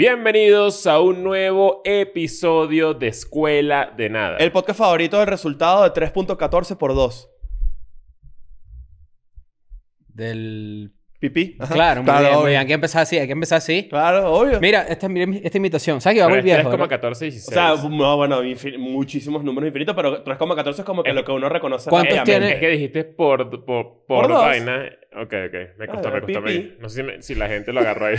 Bienvenidos a un nuevo episodio de Escuela de Nada. El podcast favorito del resultado de 3.14 por 2. Del Pipí. Claro, muy claro, bien, Hay que empezar así, hay que empezar así. Claro, obvio. Mira, esta, mira esta imitación. ¿Sabes que va a este viejo? 3,14 y 16. O sea, no, bueno, muchísimos números infinitos, pero 3,14 es como que eh, lo que uno reconoce. ¿Cuántos tienes? Es que dijiste por, por, por, vaina. Ok, ok. Me ah, costó, me costó. No sé si, si, la gente lo agarró ahí.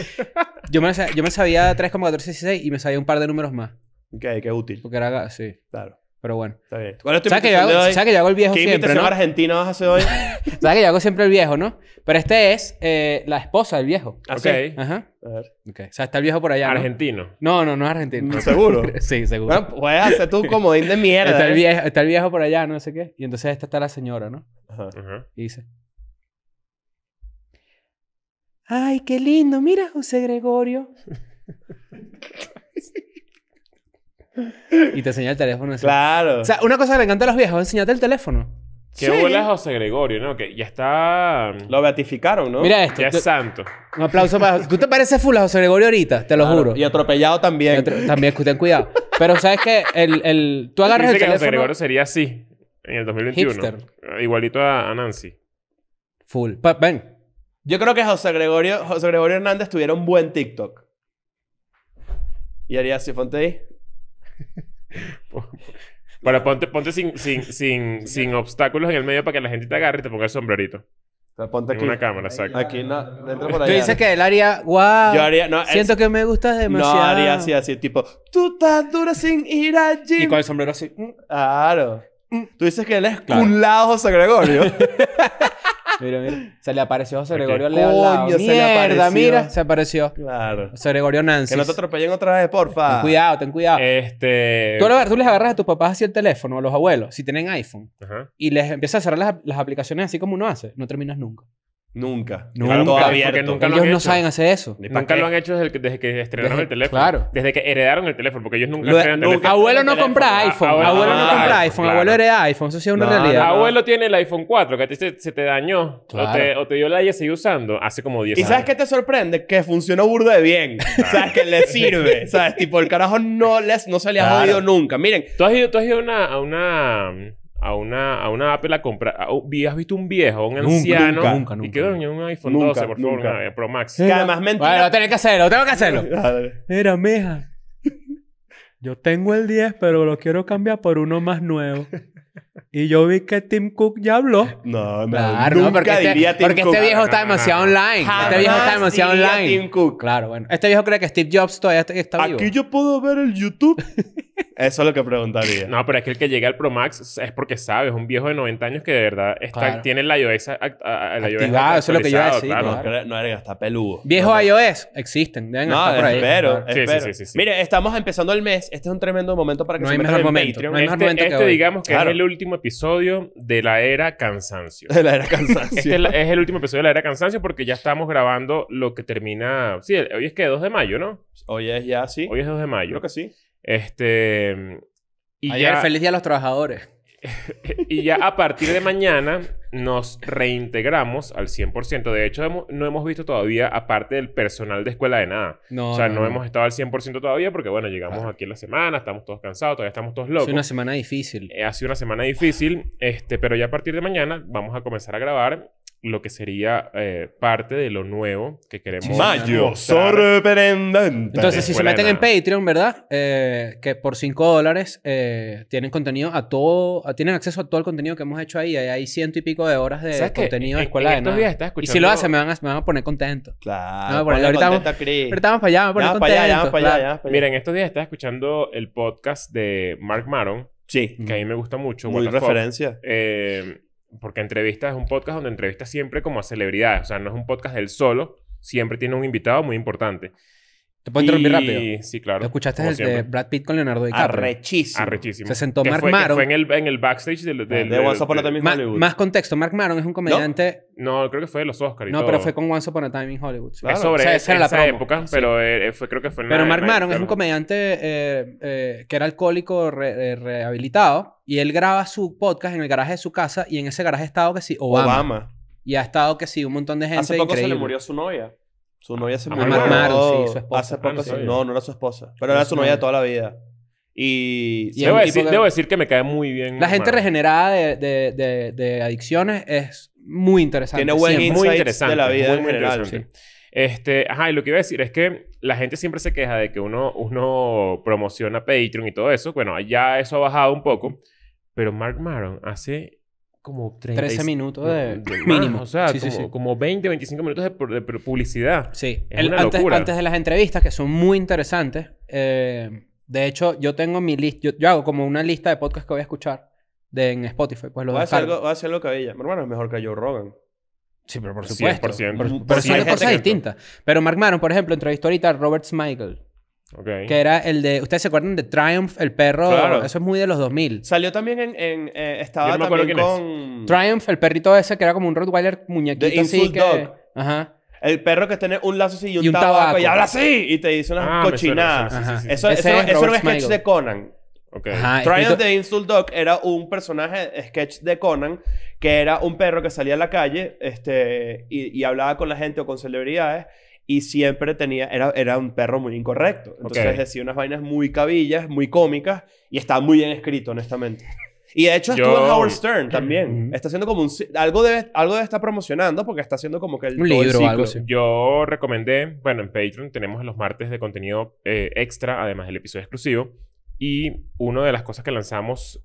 yo, me, yo me sabía 3,14 y 16 y me sabía un par de números más. Ok, qué útil. Porque era... Sí. Claro. Pero bueno. Está bien. ¿Cuál ¿Sabes que, yo hago, que hago el viejo ¿Qué siempre, ¿no? argentina vas a hacer hoy? ¿Sabes que yo hago siempre el viejo, no? Pero este es eh, la esposa del viejo. Ah, okay. Ajá. A ver. O sea, está el viejo por allá, Argentino. No, no, no es argentino. ¿Seguro? sí, seguro. Bueno, puedes hacer tú como comodín de mierda. está, el ¿eh? viejo, está el viejo por allá, no sé qué. Y entonces esta está la señora, ¿no? Ajá. Y dice... ¡Ay, qué lindo! Mira, José Gregorio. Y te enseña el teléfono. Claro. O sea, una cosa que le encanta a los viejos, enseñate el teléfono. Qué sí. a José Gregorio, ¿no? Que ya está. Mm, lo beatificaron, ¿no? Mira esto. Ya es santo. Un aplauso para. Tú te pareces full a José Gregorio ahorita, te lo juro. Y atropellado también. También, escuchen cuidado. Pero sabes que el, el... tú agarras el que José Gregorio sería así en el 2021. Igualito a, Nancy. Full. ven. Yo creo que José Gregorio, José Gregorio Hernández tuviera un buen TikTok. Y haría así, Fontey para ponte, ponte sin, sin, sin, sin obstáculos en el medio para que la gente te agarre y te ponga el sombrerito. ponte aquí. En una cámara, exacto. Aquí no, dentro por Tú dices que él haría, wow. Yo haría, no, siento que me gustas demasiado. No haría así, así, tipo, tú estás dura sin ir allí. Y con el sombrero así. Claro. Mm. Tú dices que él es Claro. un lado José Gregorio. Mira, mira. Se le apareció José Gregorio León. Coño, se le apareció. mira. Se apareció. Claro. José Gregorio Nancy. Que no te atropellen otra vez, porfa. Ten cuidado, ten cuidado. Este... Tú, les agarras a tus papás así el teléfono, a los abuelos, si tienen iPhone, y les empiezas a cerrar las aplicaciones así como uno hace, no terminas nunca. Nunca. Nunca. nunca ellos no saben hacer eso. Nunca lo han hecho desde que, desde que estrenaron el teléfono. Claro. Desde que heredaron el teléfono, porque ellos nunca lo, el teléfono. Abuelo no compra ah, iPhone. Abuelo, no compra iPhone. Abuelo hereda iPhone. Eso sí es una realidad. No, abuelo tiene el iPhone 4 que a ti se te dañó. O, te, dio la y sigue usando hace como 10 años. ¿Y sabes qué te sorprende? Que funcionó burdo de bien. ¿Sabes? Que le sirve. ¿Sabes? Tipo, el carajo no, les, no se le ha jodido nunca. Miren. Tú has ido, tú has ido A una a una, a una Apple a comprar. ¿Has visto un viejo, un anciano? Nunca, nunca, nunca. Y quiero un iPhone 12, por favor, una Pro Max. Que además mentira. lo tengo que hacerlo, tengo que hacerlo. Mira, mija. Yo tengo el 10, pero lo quiero cambiar por uno más nuevo. Y yo vi que Tim Cook ya habló. No, no. nunca no, porque diría este, Cook porque este viejo está demasiado online. este viejo está demasiado online. Tim Cook. Claro, bueno. Este viejo cree que Steve Jobs todavía está, vivo. Aquí yo puedo ver el YouTube. Eso es lo que preguntaría. No, pero es que el que llega al Pro Max es porque sabe, es un viejo de 90 años que de verdad tiene la iOS, la eso es lo que yo iba Claro. No, era hasta peludo. Viejo iOS, existen, no, por ahí. Sí, sí, sí, Mire, estamos empezando el mes. Este es un tremendo momento para que se metan en momento. Patreon. No este, momento. Este, digamos que es el último último episodio de la era cansancio. De la era cansancio. este es, el último episodio de la era cansancio porque ya estamos grabando lo que termina. Sí, hoy es que 2 de mayo, ¿no? Hoy es ya, sí. Hoy es 2 de mayo. Creo que sí. Este. Y Ayer, feliz día a los trabajadores. y ya a partir de mañana nos reintegramos al 100%. De hecho, no hemos visto todavía, aparte del personal de escuela de nada. No, o sea, no, hemos estado al 100% todavía porque, bueno, llegamos aquí en la semana, estamos todos cansados, todavía estamos todos locos. Ha sido una semana difícil. Eh, ha sido una semana difícil, este, pero ya a partir de mañana vamos a comenzar a grabar lo que sería eh, parte de lo nuevo que queremos. Mayo sorprendente. Entonces, si se meten en Patreon, ¿verdad? Eh, que por 5 dólares eh, tienen contenido a todo, tienen acceso a todo el contenido que hemos hecho ahí. Hay, ciento y pico de horas de contenido de escuela y si lo hacen, me van a, poner contento. Claro. ahorita, contento, vamos, ahorita, vamos, para allá, me poner Allá, vamos para allá, para allá, Miren, estos días estás escuchando el podcast de Mark Maron. Sí. Que a mí me gusta mucho. Muy referencia. Eh porque entrevistas es un podcast donde entrevistas siempre como a celebridades, o sea, no es un podcast del solo, siempre tiene un invitado muy importante. Te puedo interrumpir rápido. Sí, claro. ¿Lo escuchaste el de Brad Pitt con Leonardo DiCaprio? Arrechísimo. Arrechísimo. Se sentó Mark Maron. Maron. Fue en el, backstage de Once Upon a Time in Hollywood. Más contexto. Mark Maron es un comediante... No, creo que fue de los Oscars y No, pero fue con Once Upon a Time in Hollywood. Es sobre esa, época, pero eh, eh, fue, creo que fue... En pero Mark Maron es un comediante eh, que era alcohólico rehabilitado y él graba su podcast en el garaje de su casa y en ese garaje ha estado que sí Obama. Y ha estado que sí un montón de gente Hace poco se le murió su novia. Su novia se ah, murió. Maron, sí, su esposa. Hace poco, ah, sí. no, no era su esposa. Pero era su novia toda la vida. Y... debo, decir, que... me cae muy bien. La gente regenerada de, de, de, adicciones es muy interesante. Tiene buen muy interesante, de la vida muy, en general. Este, ajá, y lo que iba a decir es que la gente siempre se queja de que uno, uno promociona Patreon y todo eso. Bueno, ya eso ha bajado un poco. Pero Mark Maron hace como 30 13 minutos de, mínimo. o sea, como, 20, 25 minutos de, publicidad. Sí. Es antes, locura. antes de las entrevistas, que son muy interesantes. Eh, de hecho, yo tengo mi lista. Yo, hago como una lista de podcasts que voy a escuchar en Spotify. Pues lo a hacer algo, a que ella. hermano es mejor que Joe Rogan. Sí, pero por supuesto. 100%. Por, pero son cosas distintas. Pero Mark Maron, por ejemplo, entrevistó ahorita a Robert Smigel. Okay. Que era el de. ¿Ustedes se acuerdan de Triumph, el perro? Claro. Eso es muy de los 2000. Salió también en. Eh, estaba también con. Triumph, el perrito ese que era como un Rottweiler muñequito así que. Dog. Ajá. El perro que tiene un lazo así y un, tabaco, y habla así y te dice unas ah, cochinadas. Eso, es era un sketch de Conan. Okay. Triumph de Insult Dog era un personaje sketch de Conan que era un perro que salía a la calle este, y hablaba con la gente o con celebridades y siempre tenía, era, era un perro muy incorrecto. Entonces decía unas vainas muy cabillas, muy cómicas, y estaba muy bien escrito, honestamente. Y de hecho estuvo en Howard Stern también. Está haciendo como un... Algo debe, algo debe estar promocionando porque está haciendo como que el... libro algo Yo recomendé... Bueno, en Patreon tenemos los martes de contenido eh, extra, además del episodio exclusivo. Y una de las cosas que lanzamos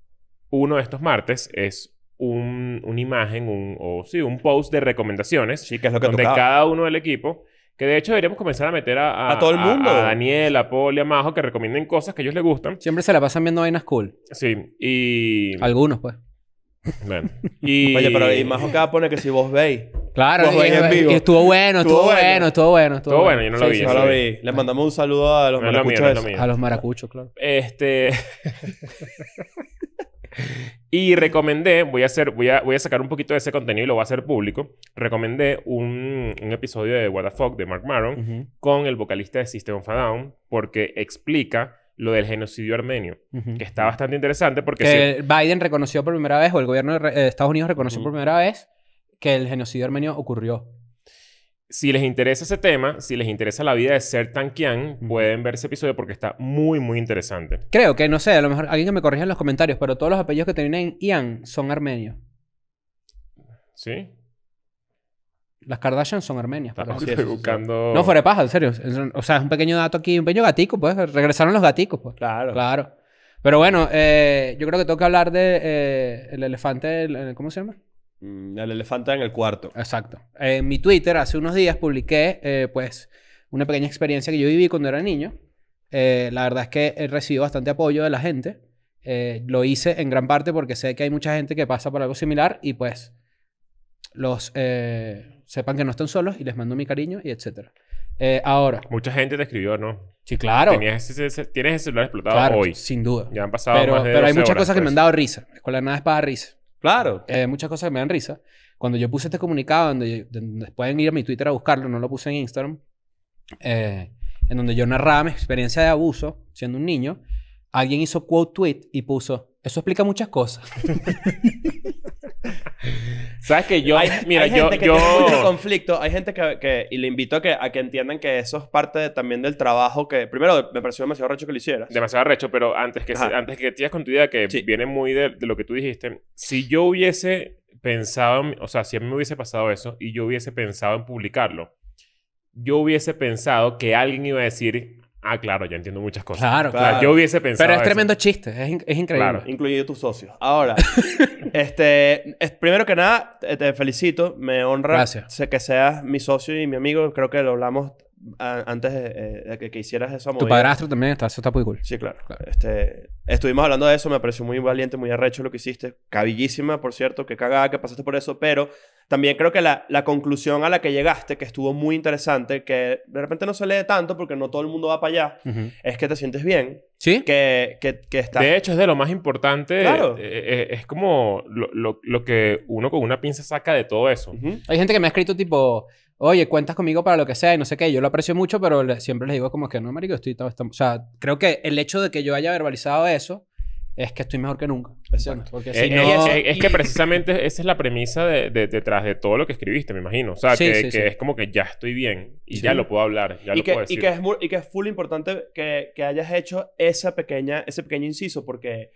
uno de estos martes es un, una imagen, un, o sí, un post de recomendaciones. Sí, que es lo que Donde cada uno del equipo que de hecho deberíamos comenzar a meter a... A, todo el mundo. A, Daniel, a Poli, a Majo, que recomienden cosas que a ellos les gustan. Siempre se la pasan viendo vainas cool. Sí. Y... Algunos, pues. Bueno. Y... Oye, pero y Majo acá poner que si vos veis. Claro, vos veis en vivo. estuvo bueno, estuvo, bueno, estuvo bueno. Estuvo, bueno, yo no lo vi. yo lo vi. Les mandamos un saludo a los maracuchos. a los maracuchos, claro. Este... y recomendé, voy a, hacer, voy, a, voy a sacar un poquito de ese contenido y lo voy a hacer público. Recomendé un, episodio de What the Fuck de Mark Maron con el vocalista de System of a Down porque explica lo del genocidio armenio, que está bastante interesante porque... Que Biden reconoció por primera vez, o el gobierno de eh, Estados Unidos reconoció por primera vez que el genocidio armenio ocurrió. Si les interesa ese tema, si les interesa la vida de Ser Tankian, pueden ver ese episodio porque está muy, muy interesante. Creo que, no sé, a lo mejor alguien que me corrija en los comentarios, pero todos los apellidos que terminan en Ian son armenios. ¿Sí? Las Kardashian son armenias. Pero buscando... No, fuera de paja, en serio. O sea, es un pequeño dato aquí, un pequeño gatico, pues. Regresaron los gaticos, pues. Claro. Claro. Pero bueno, eh, yo creo que tengo que hablar de eh, el elefante, ¿cómo se llama? Mm, el elefante en el cuarto. Exacto. En mi Twitter hace unos días publiqué, eh, pues, una pequeña experiencia que yo viví cuando era niño. Eh, la verdad es que eh, recibido bastante apoyo de la gente. lo hice en gran parte porque sé que hay mucha gente que pasa por algo similar y pues los sepan que no están solos y les mando mi cariño y etcétera. ahora. Mucha gente te escribió, ¿no? Sí, claro. tienes el celular explotado hoy. Sin duda. Ya han pasado pero, hay muchas cosas que me han pues. dado risa. La escuela nada es para risa. Claro. Eh, muchas cosas me dan risa. Cuando yo puse este comunicado, donde, pueden ir a mi Twitter a buscarlo, no lo puse en Instagram, eh, en donde yo narraba mi experiencia de abuso siendo un niño, alguien hizo quote tweet y puso, eso explica muchas cosas. ¿Sabes que yo, hay, mira, yo, gente que mucho conflicto, hay gente que, y le invito a que, a que entiendan que eso es parte también del trabajo que, primero, me pareció demasiado recho que lo hicieras. Demasiado recho, pero antes que, antes que con tu idea, que viene muy de, lo que tú dijiste, si yo hubiese pensado, o sea, si a mí me hubiese pasado eso y yo hubiese pensado en publicarlo, yo hubiese pensado que alguien iba a decir, Ah, claro, Ya entiendo muchas cosas. Claro, claro. Yo hubiese pensado. Pero es tremendo chiste, es, increíble. Claro, incluido tus socios. Ahora, este, primero que nada, te, felicito, me honra que seas mi socio y mi amigo. Creo que lo hablamos antes eh, de, que, hicieras Tu padrastro también está, eso está muy cool. Sí, claro. Este, estuvimos hablando de eso, me pareció muy valiente, muy arrecho lo que hiciste. Cabillísima, por cierto, que cagada que pasaste por eso, pero también creo que la, conclusión a la que llegaste, que estuvo muy interesante, que de repente no se lee tanto porque no todo el mundo va para allá, es que te sientes bien. Sí. Que, que, De hecho, es de lo más importante. Claro. Eh, eh, eh, es como lo, lo, lo, que uno con una pinza saca de todo eso. Hay gente que me ha escrito tipo, oye, cuentas conmigo para lo que sea y no sé qué. Yo lo aprecio mucho, pero siempre les digo como que no, marico, estoy... Todo, o sea, creo que el hecho de que yo haya verbalizado eso es que estoy mejor que nunca. Eh, eh, es, que precisamente esa es la premisa de, detrás de todo lo que escribiste, me imagino. O sea, que, es como que ya estoy bien y ya lo puedo hablar, ya y lo que, puedo decir. Y que es, muy, y que es full importante que, que hayas hecho esa pequeña, ese pequeño inciso porque...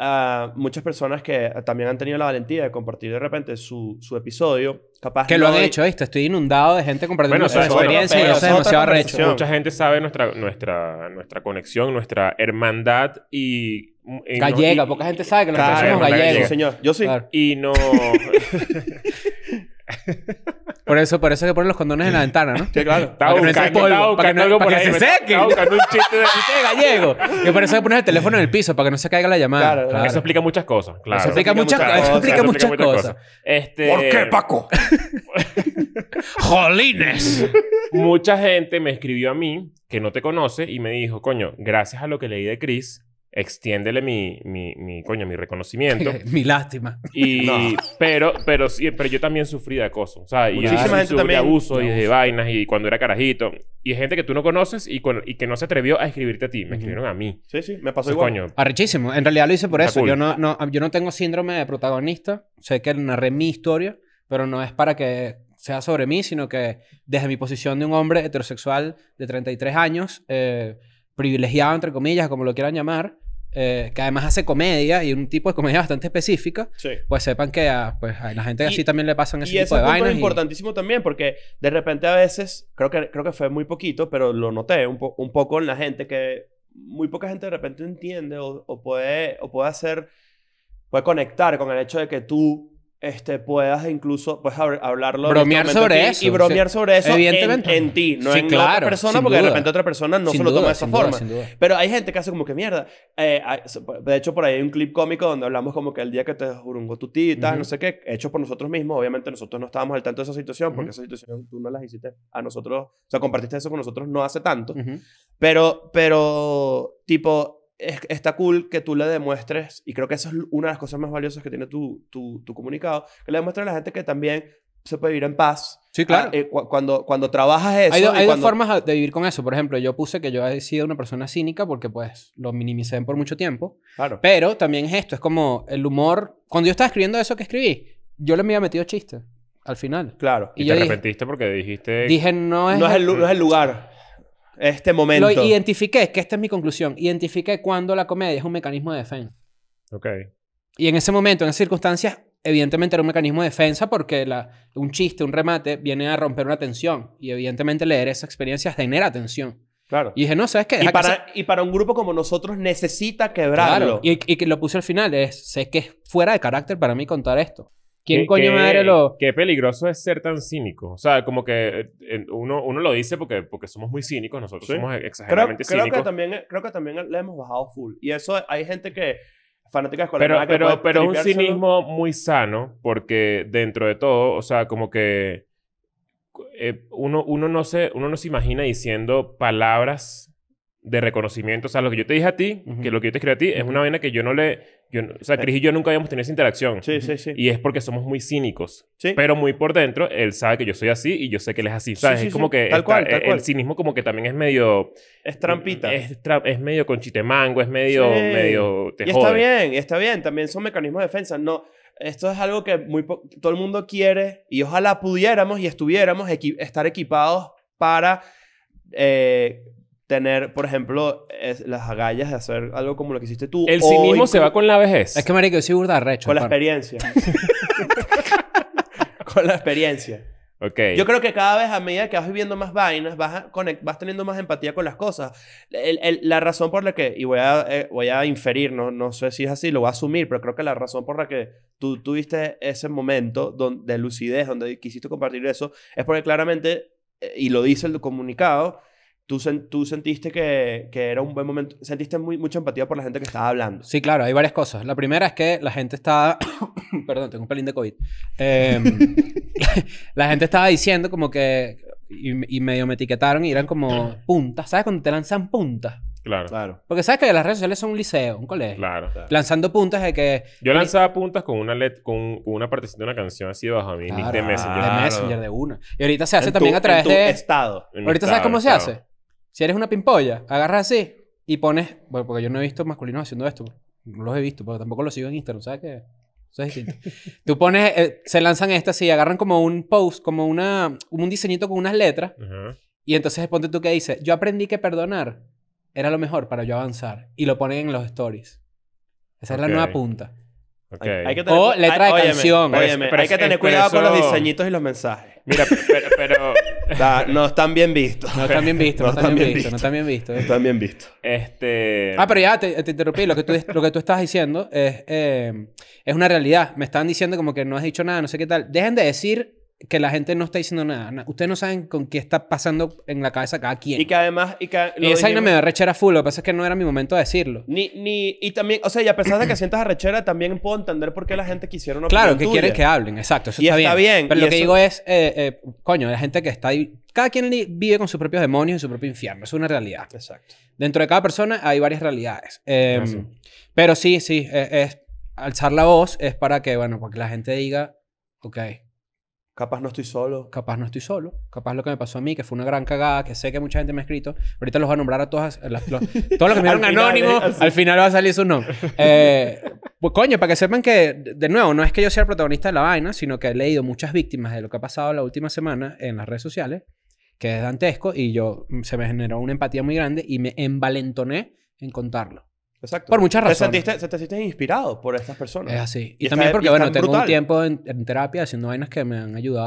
Ah, muchas personas que también han tenido la valentía de compartir de repente su, su episodio. Capaz que lo han hecho, ¿viste? Estoy inundado de gente compartiendo su experiencia y eso es demasiado Mucha gente sabe nuestra, nuestra, nuestra conexión, nuestra hermandad y gallega, poca gente sabe que nosotros somos gallegos. señor. Yo sí. Y no. por eso, por eso que ponen los condones en la ventana, ¿no? Sí, claro. para que no, algo para que se seque. un chiste de... gallego. Y por eso que pones el teléfono en el piso, para que no se caiga la llamada. Claro, Eso explica muchas cosas, claro. Eso explica, muchas, cosas, explica cosas. Este, ¿Por qué, Paco? ¡Jolines! Mucha gente me escribió a mí, que no te conoce, y me dijo, coño, gracias a lo que leí de Chris extiéndele mi, mi, mi coño, mi reconocimiento. mi lástima. Y, pero, pero, pero yo también sufrí de acoso. O sea, Muchísima gente también. de abuso... y de vainas y cuando era carajito. Y gente que tú no conoces y, y que no se atrevió a escribirte a ti. Me escribieron a mí. Sí, sí, me pasó o igual. Coño. Arrechísimo. En realidad lo hice por eso. Yo, no, no, yo no tengo síndrome de protagonista. Sé que narré mi historia, pero no es para que sea sobre mí, sino que desde mi posición de un hombre heterosexual de 33 años, eh, privilegiado, entre comillas, como lo quieran llamar, eh, que además hace comedia y un tipo de comedia bastante específica, pues sepan que a, pues, a la gente así también le pasan ese y tipo de Es importantísimo también porque de repente a veces, creo que, creo que fue muy poquito, pero lo noté un, un poco en la gente que muy poca gente de repente entiende o, o, puede, o puede hacer, puede conectar con el hecho de que tú este, puedas incluso puedes hablarlo. Bromear sobre eso. Y bromear sobre eso Evidentemente. En, ti, no en claro, otra persona, porque de repente otra persona no se lo toma de esa forma. Pero hay gente que hace como que mierda. Eh, pues, de hecho, por ahí hay un clip cómico donde hablamos como que el día que te jurungó tu tita, no sé qué, hecho por nosotros mismos. Obviamente, nosotros no estábamos al tanto de esa situación, porque esa situación tú no la hiciste a nosotros, o sea, compartiste eso con nosotros no hace tanto. Pero, pero, tipo, es, está cool que tú le demuestres, y creo que eso es una de las cosas más valiosas que tiene tu, tu, tu comunicado, que le demuestres a la gente que también se puede vivir en paz. Sí, claro. Ah, eh, cuando, cuando trabajas eso... Hay, dos formas de vivir con eso. Por ejemplo, yo puse que yo he sido una persona cínica porque pues lo minimicé por mucho tiempo. Claro. Pero también es esto, es como el humor... Cuando yo estaba escribiendo eso que escribí, yo le me había metido chistes al final. Claro. Y, te arrepentiste porque dijiste... Dije, no es... No es el, no es el lugar este momento. Lo identifiqué, que esta es mi conclusión. Identifiqué cuando la comedia es un mecanismo de defensa. Ok. Y en ese momento, en esas circunstancias, evidentemente era un mecanismo de defensa porque la, un chiste, un remate, viene a romper una tensión. Y evidentemente leer esa experiencia genera tensión. Claro. Y dije, no, ¿sabes qué? y para, y para un grupo como nosotros necesita quebrarlo. Claro. Y, y, que lo puse al final, es, sé que es fuera de carácter para mí contar esto. ¿Quién coño madre lo.? Qué peligroso es ser tan cínico. O sea, como que eh, uno, uno lo dice porque, porque somos muy cínicos, nosotros somos exageradamente cínicos. Creo que, también, eh, creo que también le hemos bajado full. Y eso hay gente que. Fanáticas con Pero, pero, pero es un cinismo muy sano porque dentro de todo, o sea, como que. Eh, uno, uno, no se, uno no se imagina diciendo palabras de reconocimiento. O sea, lo que yo te dije a ti, que lo que yo te escribí a ti, es una vaina que yo no le... Yo, o sea, eh. Cris y yo nunca habíamos tenido esa interacción. Sí, sí, sí. Y es porque somos muy cínicos. Sí. Pero muy por dentro, él sabe que yo soy así y yo sé que él es así. ¿Sabes? sea, es como que... Tal cual, el, cinismo como que también es medio... Es trampita. Es, es medio conchitemango, es medio... medio y está bien, está bien. También son mecanismos de defensa. No... Esto es algo que muy todo el mundo quiere y ojalá pudiéramos y estuviéramos estar equipados para eh, tener, por ejemplo, las agallas de hacer algo como lo que hiciste tú. El cinismo se va con la vejez. Es que, marico, yo soy burda recho. Con la experiencia. con la experiencia. Ok. Yo creo que cada vez a medida que vas viviendo más vainas, vas, teniendo más empatía con las cosas. la razón por la que, y voy a, eh, voy a inferir, no, no sé si es así, lo voy a asumir, pero creo que la razón por la que tú tuviste ese momento donde, de lucidez, donde quisiste compartir eso, es porque claramente, eh, y lo dice el comunicado, tú, sentiste que, era un buen momento, sentiste mucha empatía por la gente que estaba hablando. Sí, claro, hay varias cosas. La primera es que la gente estaba, perdón, tengo un pelín de COVID. Em, la, gente estaba diciendo como que, y, medio me etiquetaron y eran como puntas, ¿sabes? Cuando te lanzan puntas. Claro. Porque sabes que las redes sociales son un liceo, un colegio. Claro. Lanzando puntas de que. Yo lanzaba puntas con una let, con, una partecita de una canción así bajo a mí, de Messenger. De Messenger, de una. Y ahorita se hace también a través de. Estado. ahorita sabes cómo se hace. Si eres una pimpolla, agarras así y pones. Bueno, porque yo no he visto masculinos haciendo esto. No los he visto, pero tampoco los sigo en Instagram, ¿sabes qué? Eso es distinto. Tú pones, eh, se lanzan estas y agarran como un post, como una, un diseñito con unas letras. Y entonces ponte tú que dice, yo aprendí que perdonar era lo mejor para yo avanzar. Y lo ponen en los stories. Esa es la nueva punta. o letra de canción. pero hay que tener cuidado con los diseñitos y los mensajes. Mira, pero... pero... no están bien vistos. No están bien vistos, no están bien vistos, no están bien vistos. No están bien vistos. Este... Ah, pero ya te, interrumpí. Lo que tú, lo que tú estás diciendo es, eh, es una realidad. Me están diciendo como que no has dicho nada, no sé qué tal. Dejen de decir que la gente no está diciendo nada. ustedes no saben con qué está pasando en la cabeza cada quien. Y que además... Y, que, esa me da rechera full. Lo que pasa es que no era mi momento de decirlo. Ni, ni, y también... O sea, y a pesar de que sientas rechera, también puedo entender por qué la gente quisiera una Claro, que quieren que hablen. Exacto. y está, bien. Pero lo que digo es... Eh, eh, coño, la gente que está ahí... Cada quien vive con sus propios demonios y su propio infierno. Es una realidad. Exacto. Dentro de cada persona hay varias realidades. Em, ah, pero sí, sí. E, es, alzar la voz es para que, bueno, para que la gente diga... Ok Capaz no estoy solo. Capaz no estoy solo. Capaz lo que me pasó a mí, que fue una gran cagada, que sé que mucha gente me ha escrito. Ahorita los voy a nombrar a todos los que me dieron anónimo, al final va a salir su nombre. Eh, pues coño, para que sepan que, de nuevo, no es que yo sea el protagonista de la vaina, sino que he leído muchas víctimas de lo que ha pasado la última semana en las redes sociales, que es dantesco, y yo se me generó una empatía muy grande y me envalentoné en contarlo. Exacto. Por muchas razones. Te sentiste, te sentiste inspirado por estas personas. Es así. Y, también porque, bueno, tengo un tiempo en, terapia haciendo vainas que me han ayudado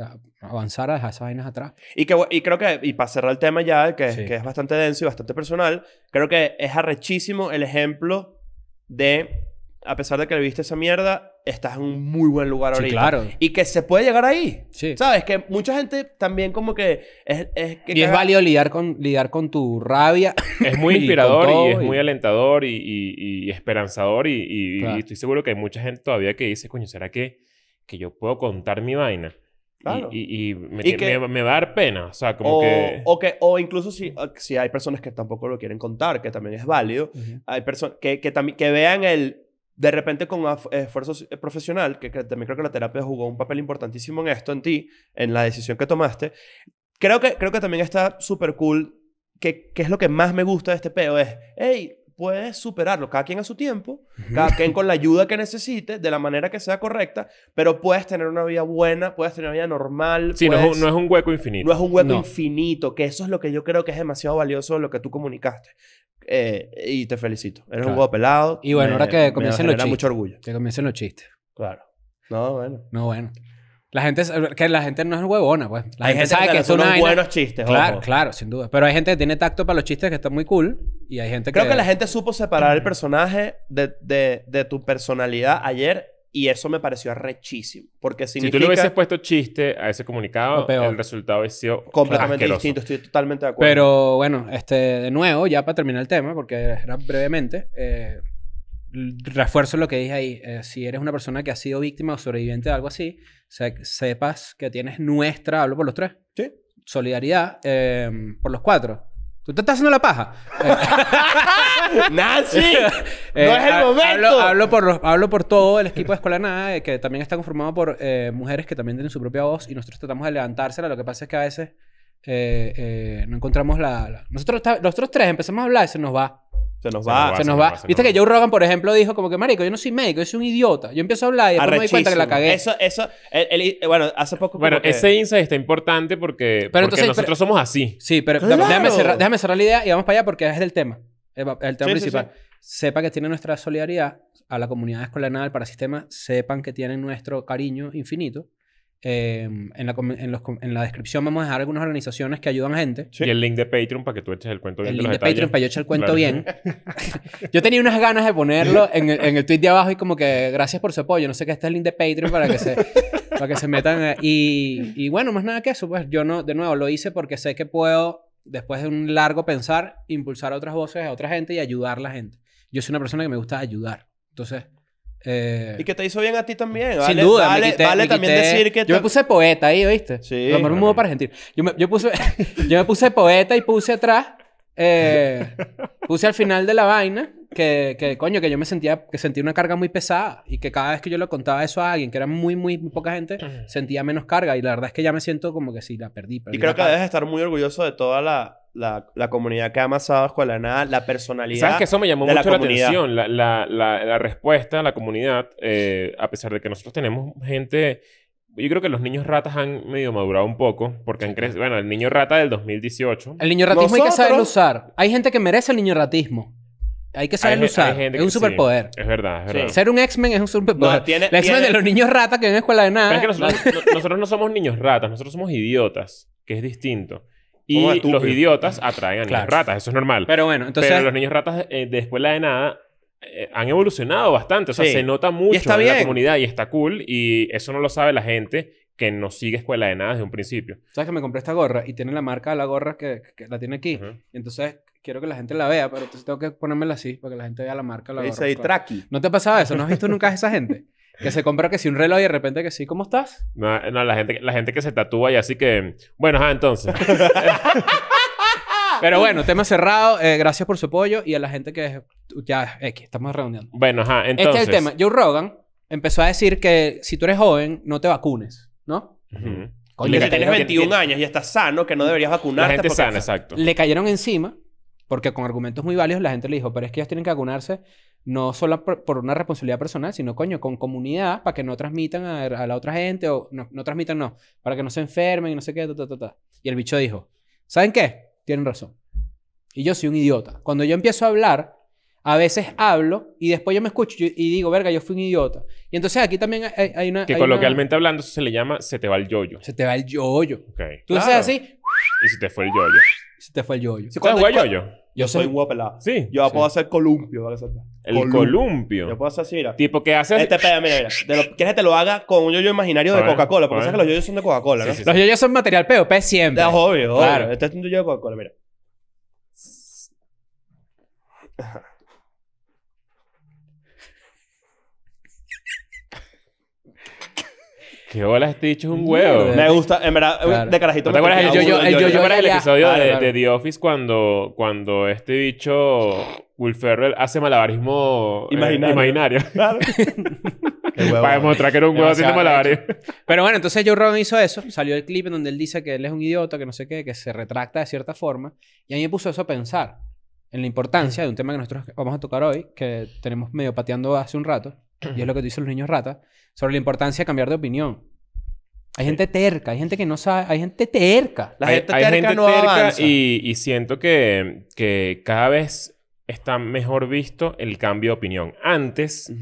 a, avanzar, a dejar esas vainas atrás. Y, que, y creo que, y para cerrar el tema ya, que, que es bastante denso y bastante personal, creo que es arrechísimo el ejemplo de a pesar de que le viste esa mierda, estás en un muy buen lugar ahorita. claro. Y que se puede llegar ahí. Sí. ¿Sabes? Que mucha gente también como que... Es, que y es válido lidiar con, lidiar con tu rabia. Es muy inspirador y, es muy alentador y, esperanzador. Y, estoy seguro que hay mucha gente todavía que dice, coño, ¿será que, que yo puedo contar mi vaina? Claro. Y, me, que... me, va a dar pena. O sea, como que... O, incluso si, si hay personas que tampoco lo quieren contar, que también es válido. Hay personas que, que, que vean el de repente con esfuerzo eh, profesional, que, también creo que la terapia jugó un papel importantísimo en esto, en ti, en la decisión que tomaste, creo que, creo que también está súper cool que, es lo que más me gusta de este peo es, hey, puedes superarlo, cada quien a su tiempo, cada quien con la ayuda que necesite, de la manera que sea correcta, pero puedes tener una vida buena, puedes tener una vida normal. Sí, no, es un, hueco infinito. No es un hueco infinito, que eso es lo que yo creo que es demasiado valioso lo que tú comunicaste. Eh, y te felicito, eres un huevo pelado. Y bueno, ahora que comiencen los chistes. mucho orgullo. Que comiencen los chistes. Claro. No, bueno. No, bueno. La gente, que la gente no es huevona, pues. La gente, sabe que, que buenos chistes, Claro, claro, sin duda. Pero hay gente que tiene tacto para los chistes que está muy cool. Y hay gente que. Creo que la gente supo separar el personaje de, de, de tu personalidad ayer. Y eso me pareció rechísimo. Porque significa... Si tú le hubieses puesto chiste a ese comunicado, el resultado hubiese sido Completamente distinto. Estoy totalmente de acuerdo. Pero bueno, este, de nuevo, ya para terminar el tema, porque era brevemente... Eh, refuerzo lo que dije ahí. Eh, si eres una persona que ha sido víctima o sobreviviente de algo así, sepas que tienes nuestra, hablo por los tres. Sí. Solidaridad eh, por los cuatro. Tú te estás haciendo la paja. Eh, ¡Nancy! ¡No es el momento! Hablo, hablo, por los, hablo por todo el equipo de Escuela Nada, que también está conformado por mujeres que también tienen su propia voz y nosotros tratamos de levantársela. Lo que pasa es que a veces eh, eh, no encontramos la... Nosotros, tres empezamos a hablar y se nos va. Se nos va. Se nos va. Viste que Joe Rogan, por ejemplo, dijo como que, marico, yo no soy médico, yo soy un idiota. Yo empiezo a hablar y después me doy cuenta que la cagué. Eso, eso, bueno, hace poco... Bueno, ese insight está importante porque, nosotros somos así. Sí, pero déjame, cerrar, la idea y vamos para allá porque es del tema. El, tema principal. Sepa que tiene nuestra solidaridad a la comunidad escolar para parasistema. Sepan que tienen nuestro cariño infinito. Em, en, la, en, los, en, la, descripción vamos a dejar algunas organizaciones que ayudan a gente. Y el link de Patreon para que tú eches el cuento bien. El link de Patreon para yo echar el cuento bien. yo tenía unas ganas de ponerlo en, en, el tweet de abajo y como que gracias por su apoyo. No sé qué este es el link de Patreon para que se, para que se metan. y, y, bueno, más nada que eso. Pues yo no, de nuevo, lo hice porque sé que puedo, después de un largo pensar, impulsar a otras voces, a otra gente y ayudar a la gente. Yo soy una persona que me gusta ayudar. Entonces, eh, y que te hizo bien a ti también. sin duda. Vale, vale también decir que. Yo me puse poeta ahí, ¿viste? Sí. Lo me mudó para Argentina. Yo me, puse, yo me puse poeta y puse atrás. Eh, puse al final de la vaina que, que, coño, que yo me sentía, que sentía una carga muy pesada y que cada vez que yo le contaba eso a alguien, que era muy, muy, poca gente, sentía menos carga y la verdad es que ya me siento como que sí, la perdí. perdí y creo que debes estar muy orgulloso de toda la, la, comunidad que ama amasado con la Nada, la personalidad. ¿Sabes que eso me llamó mucho la, atención? La, la, respuesta a la comunidad, eh, a pesar de que nosotros tenemos gente. Yo creo que los niños ratas han medio madurado un poco, porque han crecido. Bueno, el niño rata del 2018. El niño ratismo hay que saberlo usar. Hay gente que merece el niño ratismo. Hay que saberlo usar. es un superpoder. Es verdad, es verdad. Ser un X-Men es un superpoder. La X-Men de los niños ratas que en escuela de nada. nosotros no somos niños ratas, nosotros somos idiotas, que es distinto. Y los idiotas atraen a niños ratas, eso es normal. Pero bueno, entonces. Pero los niños ratas, eh, de escuela de nada, eh, han evolucionado bastante. O sea, se nota mucho en la comunidad y está cool. Y eso no lo sabe la gente que no sigue Escuela de Nada desde un principio. ¿Sabes que me compré esta gorra y tiene la marca de la gorra que, la tiene aquí? Entonces quiero que la gente la vea, pero entonces tengo que ponérmela así para que la gente vea la marca de la gorra. Dice y Traki. ¿No te ha pasado eso? ¿No has visto nunca a esa gente? Que se compra que si un reloj y de repente que sí, ¿cómo estás? No, la, gente, la gente que se tatúa y así que... Bueno, ajá, entonces. Pero bueno, tema cerrado. Eh, gracias por su apoyo y a la gente que ya X, estamos redondeando. Bueno, ajá, entonces. Este es el tema. Joe Rogan empezó a decir que si tú eres joven, no te vacunes, ¿no? Uh que tienes 21 años y estás sano, que no deberías vacunarte. La gente sana, exacto. Le cayeron encima porque con argumentos muy válidos la gente le dijo, pero es que ellos tienen que vacunarse no solo por, una responsabilidad personal, sino coño, con comunidad para que no transmitan a, la otra gente o no, transmitan, no, para que no se enfermen y no sé qué, ta, ta, ta, Y el bicho dijo, ¿saben qué? Tienen razón. Y yo soy un idiota. Cuando yo empiezo a hablar, a veces hablo y después yo me escucho y digo, verga, yo fui un idiota. Y entonces aquí también hay, una... Que coloquialmente hablando se le llama se te va el yoyo. Se te va el yoyo. Okay. Tú así, y si te fue el yoyo. Y te fue el yoyo. ¿Cuál es el yoyo? Yo soy huevo pelado. Sí. Yo puedo hacer columpio, vale El columpio. Yo puedo hacer así, mira. Tipo que haces. Este pedo, mira, mira. ¿Quieres que te lo haga con un yoyo imaginario de Coca-Cola? Porque sabes que los yoyos son de Coca-Cola, ¿no? los yoyos son material POP siempre. Es obvio, claro. Este es un yoyo de Coca-Cola, mira. Qué bolas este dicho es un huevo. Me gusta, en verdad, de carajito. ¿Te acuerdas el yo, episodio de, The Office cuando, cuando este dicho Will Ferrell hace malabarismo eh, Imaginario. para demostrar que era un huevo haciendo malabarismo. Pero bueno, entonces Joe Rogan hizo eso. Salió el clip en donde él dice que él es un idiota, que no sé qué, que se retracta de cierta forma. Y a mí me puso eso a pensar en la importancia de un tema que nosotros vamos a tocar hoy, que tenemos medio pateando hace un rato, y es lo que te los niños ratas, sobre la importancia de cambiar de opinión. Hay gente terca, hay gente que no sabe, hay gente terca. La hay, gente terca no terca Y, y, siento que, que cada vez está mejor visto el cambio de opinión. Antes, eh,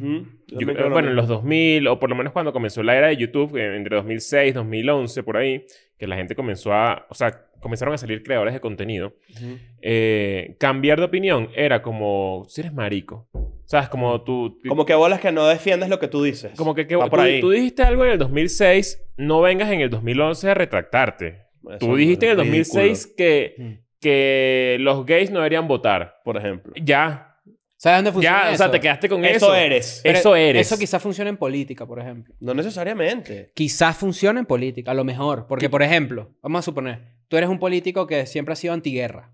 bueno, en los 2000, o por lo menos cuando comenzó la era de YouTube, entre 2006, 2011, por ahí, que la gente comenzó a, o sea, comenzaron a salir creadores de contenido, eh, cambiar de opinión era como, si eres marico, ¿Sabes? Como tú... Como que bolas que no defiendes lo que tú dices. Como que, que tú, dijiste algo en el 2006, no vengas en el 2011 a retractarte. tú dijiste en el 2006 que, mm. que los gays no deberían votar. Por ejemplo. Ya. ¿Sabes dónde funciona ya, O sea, te quedaste con eso. Eso eres. eso eres. Eso quizás funciona en política, por ejemplo. No necesariamente. Quizás funcione en política, a lo mejor. Porque, por ejemplo, vamos a suponer, tú eres un político que siempre ha sido antiguerra.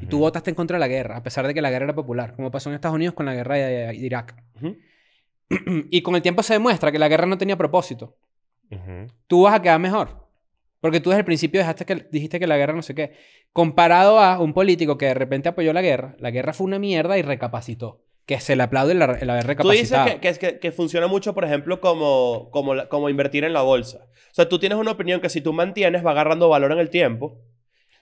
Y tú votaste en contra de la guerra, a pesar de que la guerra era popular, como pasó en Estados Unidos con la guerra de, Irak. y con el tiempo se demuestra que la guerra no tenía propósito. Tú vas a quedar mejor. Porque tú desde el principio dejaste que, dijiste que la guerra no sé qué. Comparado a un político que de repente apoyó la guerra, la guerra fue una mierda y recapacitó que se le aplaude el, haber recapacitado. Tú dices que, funciona mucho, por ejemplo, como, como, como invertir en la bolsa. O sea, tú tienes una opinión que si tú mantienes va agarrando valor en el tiempo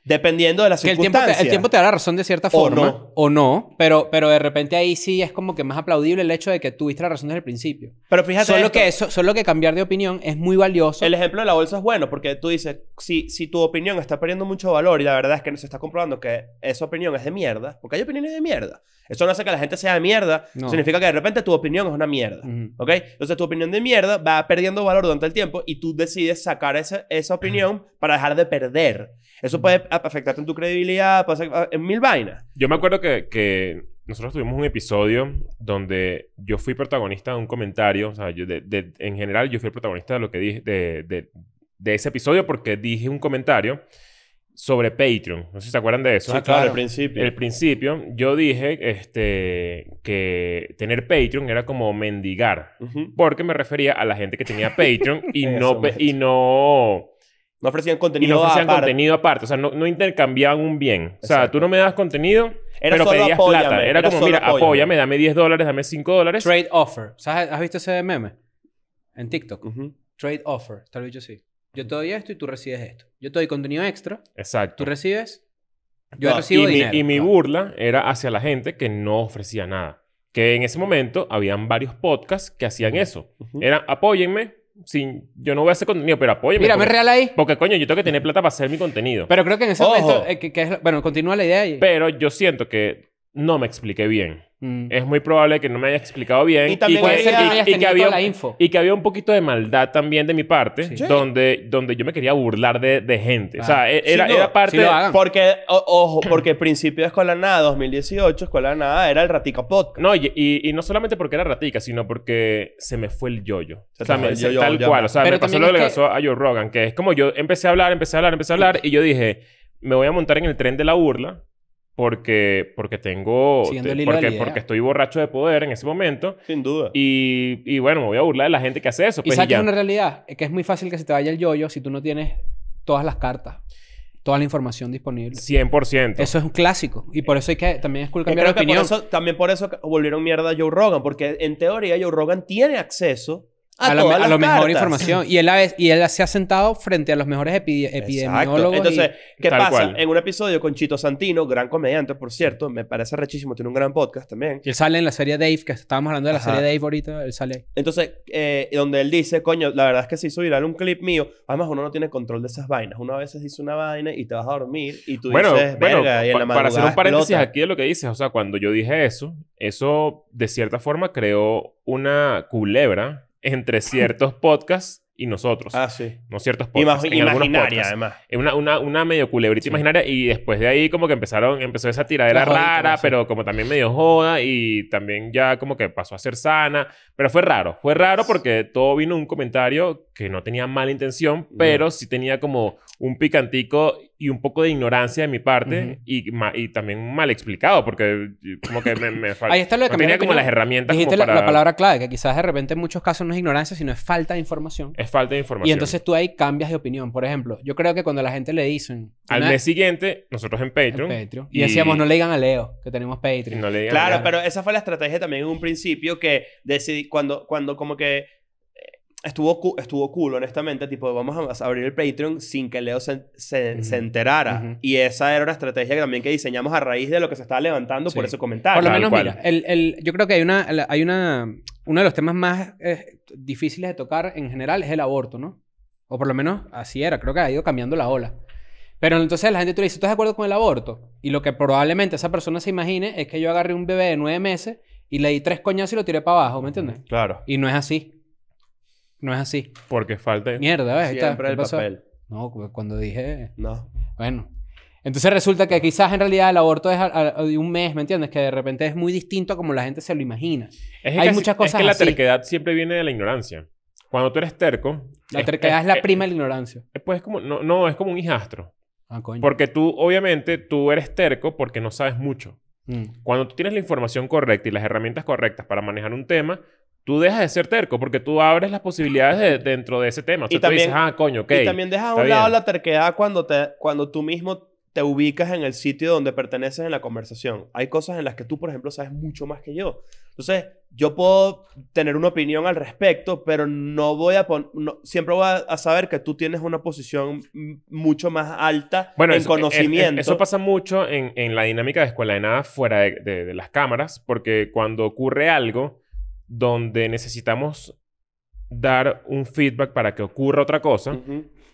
Dependiendo de la El tiempo, te, el tiempo te da la razón de cierta forma. O no. Pero, pero de repente ahí sí es como que más aplaudible el hecho de que tuviste la razón desde el principio. Pero fíjate. Solo, que, eso, solo que cambiar de opinión es muy valioso. El ejemplo de la bolsa es bueno porque tú dices, si, si tu opinión está perdiendo mucho valor y la verdad es que no se está comprobando que esa opinión es de mierda, porque hay opiniones de mierda. Eso no hace que la gente sea de mierda. Significa que de repente tu opinión es una mierda. ¿Ok? Entonces tu opinión de mierda va perdiendo valor durante el tiempo y tú decides sacar esa, opinión para dejar de perder. Eso puede afectarte en tu credibilidad, pasa ah, en mil vainas. Yo me acuerdo que, que nosotros tuvimos un episodio donde yo fui protagonista de un comentario, o sea, yo de, en general yo fui el protagonista de lo que dije, de, de, ese episodio porque dije un comentario sobre Patreon. No sé si se acuerdan de eso. ah, claro, al principio. El principio, yo dije este, que tener Patreon era como mendigar, porque me refería a la gente que tenía Patreon y, no, y no no ofrecían contenido aparte. Y no ofrecían contenido aparte. O sea, no, no intercambiaban un bien. O sea, tú no me das contenido, era pero pedías plata. Era, como, mira, apóyame. dame 10 dólares, dame 5 dólares. Trade offer. ¿Has visto ese meme? En TikTok. Trade offer. Tal vez yo sí. Yo te doy esto y tú recibes esto. Yo te doy contenido extra. Exacto. Tú recibes. Yo recibo y dinero. Mi, y mi burla era hacia la gente que no ofrecía nada. Que en ese momento habían varios podcasts que hacían eso. Era apóyenme, sin, yo no voy a hacer contenido, pero apóyame. Mira, me real ahí. Porque coño, yo tengo que tener plata para hacer mi contenido. Pero creo que en ese momento, eh, bueno, continúa la idea ahí. Pero yo siento que no me expliqué bien. Mm. Es muy probable que no me haya explicado bien. Y, también que, había, y que había un poquito de maldad también de mi parte, donde, donde yo me quería burlar de, de gente. O sea, ah. e-, era, parte. porque, ojo, porque el principio de Escuela Nada 2018, Escuela Nada era el Ratica Podcast. No, y, no solamente porque era Ratica, sino porque se me fue el yoyo. -yo. O sea, tal cual. O sea, me pasó lo que le pasó a Joe Rogan, que es como yo empecé a hablar, empecé a hablar, empecé a hablar, y yo dije, me voy a montar en el tren de la burla porque, porque tengo... porque, porque estoy borracho de poder en ese momento. Sin duda. Y, bueno, me voy a burlar de la gente que hace eso. y pues, que es una realidad, es que es muy fácil que se te vaya el yo -yo si tú no tienes todas las cartas. Toda la información disponible. 100%. Eso es un clásico. Y por eso hay que... También es cool eh, cambiar de opinión. también por eso volvieron mierda a Joe Rogan. Porque en teoría Joe Rogan tiene acceso a, lo, la mejor información. Y él, y él se ha sentado frente a los mejores epidemiólogos. Entonces, ¿qué pasa? En un episodio con Chito Santino, gran comediante, por cierto, me parece rechísimo, tiene un gran podcast también. Que sale en la serie Dave, que estábamos hablando de la serie Dave ahorita, él sale Entonces, eh, donde él dice, coño, la verdad es que se hizo viral un clip mío. Además, uno no tiene control de esas vainas. Uno a veces dice una vaina y te vas a dormir y tú dices, bueno, verga, y en la Para hacer un paréntesis aquí de lo que dices, o sea, cuando yo dije eso, eso de cierta forma creó una culebra entre ciertos podcasts y nosotros. Ah, sí. No ciertos podcasts. Y imaginaria, podcasts. además. Una, una, una medio culebrita imaginaria. Y después de ahí como que empezaron... Empezó esa tiradera rara, pero como también medio joda. Y también ya como que pasó a ser sana. Pero fue raro. Fue raro porque todo vino un comentario que no tenía mala intención, pero sí tenía como un picantico y un poco de ignorancia de mi parte y, y, también mal explicado, porque como que me, me falta. Ahí está lo que tenía como las herramientas. como la, para... la, palabra clave, que quizás de repente en muchos casos no es ignorancia, sino es falta de información. Es falta de información. Y entonces tú ahí cambias de opinión. Por ejemplo, yo creo que cuando la gente le dicen. Al mes siguiente, nosotros en Patreon. En Patreon y... decíamos, no le digan a Leo, que tenemos Patreon. No le digan claro, pero esa fue la estrategia también en un principio que decidí, cuando, cuando como que estuvo, estuvo cool, honestamente, tipo, vamos a abrir el Patreon sin que Leo se, se, enterara. Y esa era una estrategia también que diseñamos a raíz de lo que se estaba levantando por ese comentario. Por lo menos, mira, yo creo que hay una, hay una, uno de los temas más eh, difíciles de tocar en general es el aborto, ¿no? O por lo menos así era, creo que ha ido cambiando la ola. Pero entonces la gente tú le ¿tú ¿estás de acuerdo con el aborto? Y lo que probablemente esa persona se imagine es que yo agarré un bebé de nueve meses y le di tres coñazos y lo tiré para abajo, ¿me entiendes? Claro. Y no es así. No es así. Porque falta Mierda, ¿ves? siempre el papel. No, cuando dije... No. Bueno. Entonces resulta que quizás en realidad el aborto es de un mes, ¿me entiendes? Que de repente es muy distinto a como la gente se lo imagina. Hay muchas cosas Es que la terquedad siempre viene de la ignorancia. Cuando tú eres terco... La terquedad es, la prima de la ignorancia. Pues es como... No, es como un hijastro. Ah, coño. Porque tú, obviamente, tú eres terco porque no sabes mucho. Mm. Cuando tú tienes la información correcta y las herramientas correctas para manejar un tema, tú dejas de ser terco porque tú abres las posibilidades dentro de ese tema. tú también, dices, ah, coño, ok. Y también dejas a un lado la terquedad cuando, tú mismo te ubicas en el sitio donde perteneces en la conversación. Hay cosas en las que tú, por ejemplo, sabes mucho más que yo. Entonces, yo puedo tener una opinión al respecto, pero no voy a poner siempre voy a, saber que tú tienes una posición mucho más alta en e-, e-, conocimiento. eso pasa mucho en, la dinámica de escuela de nada fuera de las cámaras, porque cuando ocurre algo, donde necesitamos dar un feedback para que ocurra otra cosa,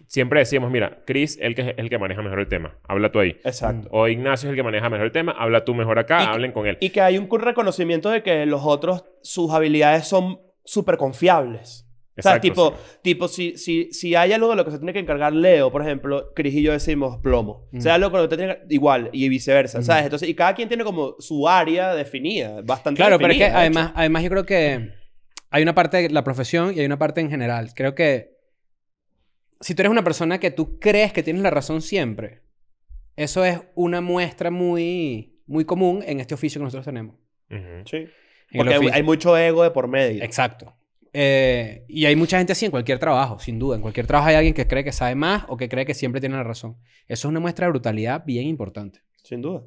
siempre decimos mira, Chris el que es el que maneja mejor el tema, habla tú ahí. Exacto. O Ignacio es el que maneja mejor el tema, habla tú mejor acá, hablen con él. Y que hay un reconocimiento de que los otros, sus habilidades son súper confiables o sea, tipo, tipo si, si, hay algo de lo que se tiene que encargar Leo, por ejemplo, Cris y yo decimos plomo. O sea, algo lo que te tiene igual y viceversa, ¿sabes? Entonces, y cada quien tiene como su área definida, bastante Claro, pero es que además, además yo creo que hay una parte de la profesión y hay una parte en general. Creo que si tú eres una persona que tú crees que tienes la razón siempre, eso es una muestra muy, muy común en este oficio que nosotros tenemos. Sí. Porque hay mucho ego de por medio. Exacto. Eh, y hay mucha gente así en cualquier trabajo, sin duda. En cualquier trabajo hay alguien que cree que sabe más o que cree que siempre tiene la razón. Eso es una muestra de brutalidad bien importante. Sin duda.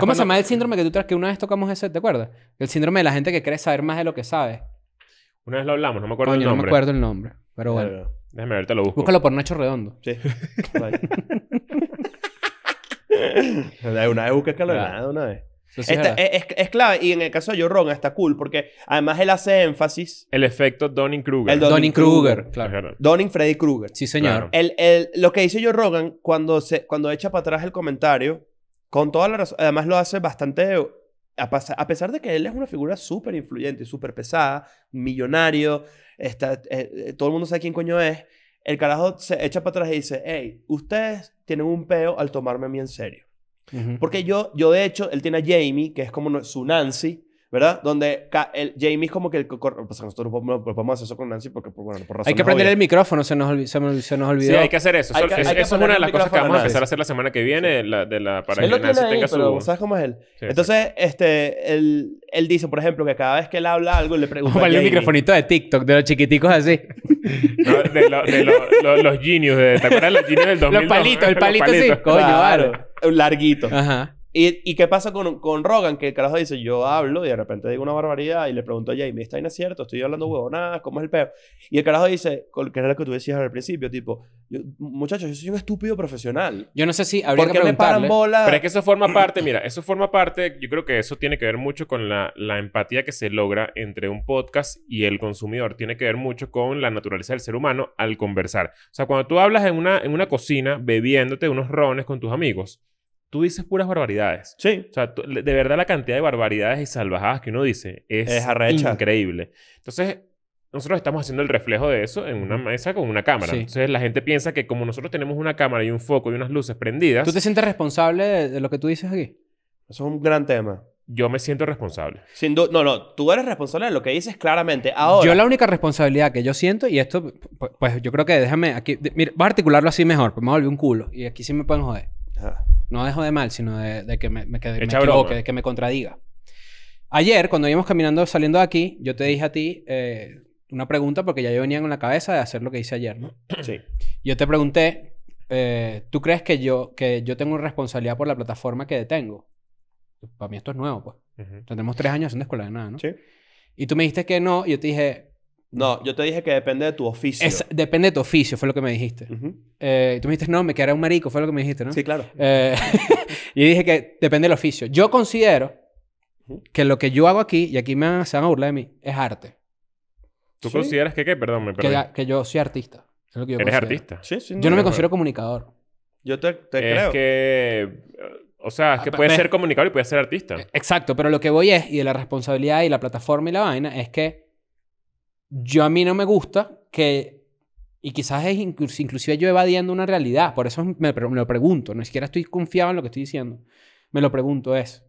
¿Cómo se llama el síndrome que tú traes que una vez tocamos ese, te acuerdas? El síndrome de la gente que cree saber más de lo que sabe. Una vez lo hablamos, no me acuerdo el nombre. No me acuerdo el nombre, pero bueno. déjame ver, lo busco. Búscalo por Nacho Redondo. Sí. una vez que lo una vez. Este, e, es, clave. Y en el caso de Joe Rogan está cool porque además él hace énfasis. El efecto Donning-Kruger. El Kruger, claro. Freddy Krueger. Sí, señor. lo que dice Joe Rogan cuando, se, cuando echa para atrás el comentario, con toda la razón, además lo hace bastante, a, pesar de que él es una figura súper influyente y súper pesada, millonario, está, eh, eh, todo el mundo sabe quién coño es, el carajo se echa para atrás y dice, hey, ustedes tienen un peo al tomarme a mí en serio. Porque yo, yo, de hecho, él tiene a Jamie, que es como su Nancy, ¿verdad? Donde el, Jamie es como que el... Pues nosotros podemos, podemos hacer eso con Nancy porque, pues, bueno, por razones Hay que prender el micrófono, se nos, olvidó, se nos olvidó. Sí, hay que hacer eso. eso, es una de las cosas que vamos a empezar a hacer la semana que viene, de la, para que Nancy tenga su... ¿Sabes cómo es él? Entonces, este, él, él, dice, por ejemplo, que cada vez que él habla algo, le pregunta Como el microfonito de TikTok, de los chiquiticos así. de, los genios. de, ¿te acuerdas los genios del 2000? Los palitos, el palito, sí. Coño, claro. Larguito. Ajá. ¿Y, qué pasa con, Rogan? Que el carajo dice, yo hablo y de repente digo una barbaridad y le pregunto a Jamie, ¿está cierto? ¿Estoy hablando huevonadas? ¿Cómo es el peo? Y el carajo dice, que era lo que tú decías al principio, tipo, muchachos, yo soy un estúpido profesional. Yo no sé si habría que me paran bola? Pero es que eso forma parte, mira, eso forma parte, yo creo que eso tiene que ver mucho con la, la empatía que se logra entre un podcast y el consumidor. Tiene que ver mucho con la naturaleza del ser humano al conversar. O sea, cuando tú hablas en una, en una cocina bebiéndote unos rones con tus amigos, tú dices puras barbaridades. Sí. O sea, de verdad la cantidad de barbaridades y salvajadas que uno dice es, es increíble. Entonces, nosotros estamos haciendo el reflejo de eso en una mesa con una cámara. Entonces la gente piensa que como nosotros tenemos una cámara y un foco y unas luces prendidas... ¿Tú te sientes responsable de, lo que tú dices aquí? Eso es un gran tema. Yo me siento responsable. Sin duda. No, no. Tú eres responsable de lo que dices claramente. Ahora... Yo la única responsabilidad que yo siento, y esto... Pues, yo creo que déjame aquí... Mira, voy a articularlo así mejor. Pues me volví un culo. Y aquí sí me pueden joder. No dejo de mal, sino de, que me, equivoque, de que me contradiga. Ayer, cuando íbamos caminando, saliendo de aquí, yo te dije a ti eh, una pregunta porque ya yo venía en la cabeza de hacer lo que hice ayer, ¿no? Sí. Yo te pregunté, eh, ¿tú crees que yo, que yo tengo responsabilidad por la plataforma que detengo? Para mí esto es nuevo, pues. tenemos tres años haciendo escuela de nada, ¿no? Sí. Y tú me dijiste que no, y yo te dije, no, yo te dije que depende de tu oficio. depende de tu oficio, fue lo que me dijiste. Eh, tú me dijiste, no, me quedaré un marico, fue lo que me dijiste, ¿no? Sí, claro. Eh, y dije que depende del oficio. Yo considero que lo que yo hago aquí, y aquí me, se van a burlar de mí, es arte. ¿Tú consideras que qué? Perdón, Que, yo soy artista. yo ¿Eres artista? Sí, sí. yo no me considero comunicador. Yo te, creo. Es que... O sea, es ah, que puede ser comunicador y puede ser artista. Eh, exacto, pero lo que voy es, y de la responsabilidad y la plataforma y la vaina, es que yo a mí no me gusta que, y quizás es inclusive yo evadiendo una realidad, por eso me, lo pregunto, no siquiera estoy confiado en lo que estoy diciendo, me lo pregunto es,